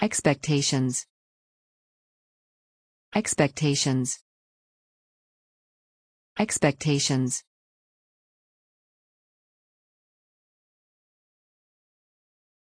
Expectations. Expectations. Expectations.